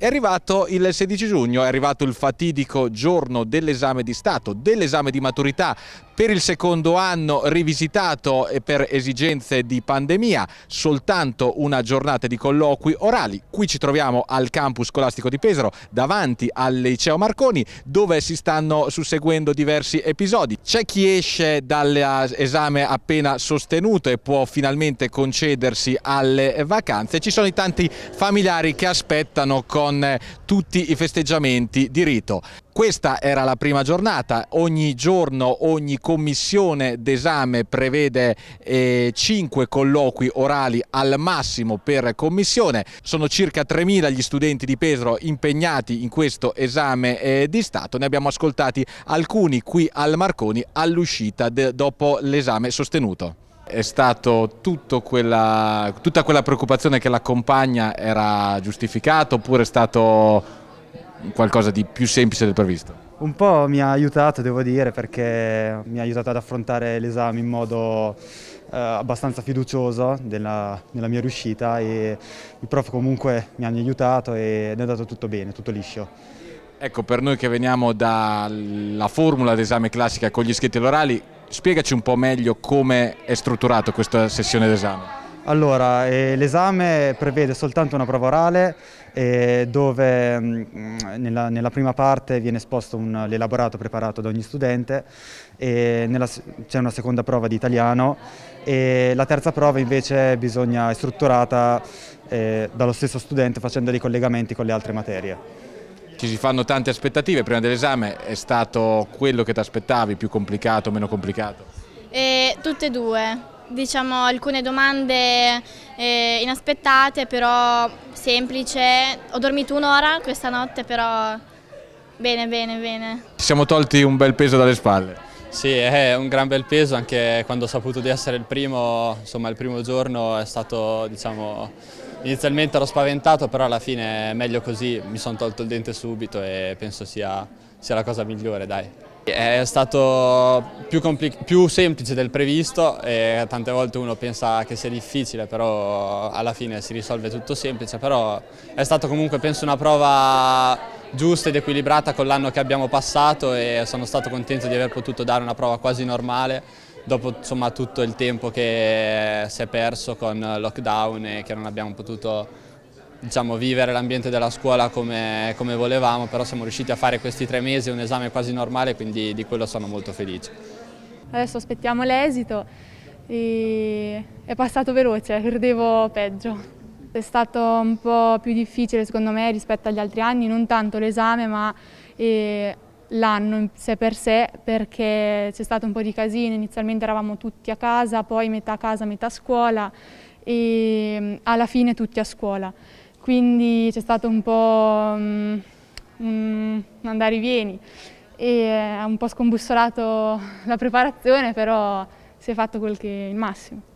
È arrivato il 16 giugno, è arrivato il fatidico giorno dell'esame di Stato, dell'esame di maturità per il secondo anno rivisitato per esigenze di pandemia, soltanto una giornata di colloqui orali. Qui ci troviamo al campus scolastico di Pesaro, davanti al liceo Marconi, dove si stanno susseguendo diversi episodi. C'è chi esce dall'esame appena sostenuto e può finalmente concedersi alle vacanze. Ci sono i tanti familiari che aspettano con tutti i festeggiamenti di rito. Questa era la prima giornata, ogni giorno, ogni commissione d'esame prevede eh, 5 colloqui orali al massimo per commissione, sono circa 3.000 gli studenti di Pesaro impegnati in questo esame eh, di Stato, ne abbiamo ascoltati alcuni qui al Marconi all'uscita dopo l'esame sostenuto è stata tutta quella preoccupazione che l'accompagna era giustificata oppure è stato qualcosa di più semplice del previsto? Un po' mi ha aiutato, devo dire, perché mi ha aiutato ad affrontare l'esame in modo eh, abbastanza fiducioso della, della, mia riuscita e i prof comunque mi hanno aiutato e è andato tutto bene, tutto liscio. Ecco, per noi che veniamo dalla formula d'esame classica con gli iscritti e spiegaci un po' meglio come è strutturato questa sessione d'esame. Allora, eh, l'esame prevede soltanto una prova orale eh, dove mh, mm, nella, nella, prima parte viene esposto l'elaborato preparato da ogni studente, c'è una seconda prova di italiano e la terza prova invece bisogna, è strutturata eh, dallo stesso studente facendo dei collegamenti con le altre materie. Ci si fanno tante aspettative, prima dell'esame è stato quello che ti aspettavi, più complicato, o meno complicato? Eh, tutte e due diciamo, alcune domande eh, inaspettate, però semplice. Ho dormito un'ora questa notte, però bene, bene, bene. Ci siamo tolti un bel peso dalle spalle. Sì, è eh, un gran bel peso, anche quando ho saputo di essere il primo, insomma il primo giorno è stato, diciamo, inizialmente ero spaventato, però alla fine è meglio così, mi sono tolto il dente subito e penso sia, sia la cosa migliore, dai. È stato più, più, semplice del previsto e tante volte uno pensa che sia difficile, però alla fine si risolve tutto semplice, però è stata comunque penso una prova giusta ed equilibrata con l'anno che abbiamo passato e sono stato contento di aver potuto dare una prova quasi normale dopo insomma, tutto il tempo che si è perso con lockdown e che non abbiamo potuto diciamo, vivere l'ambiente della scuola come, come, volevamo, però siamo riusciti a fare questi tre mesi un esame quasi normale, quindi di quello sono molto felice. Adesso aspettiamo l'esito e è passato veloce, credevo peggio. È stato un po' più difficile secondo me rispetto agli altri anni, non tanto l'esame ma eh, l'anno sé per sé perché c'è stato un po' di casino, inizialmente eravamo tutti a casa, poi metà casa, metà scuola e alla fine tutti a scuola quindi c'è stato un po' um, un andare e vieni e eh, ha un po' scombussolato la preparazione, però si è fatto quel che il massimo.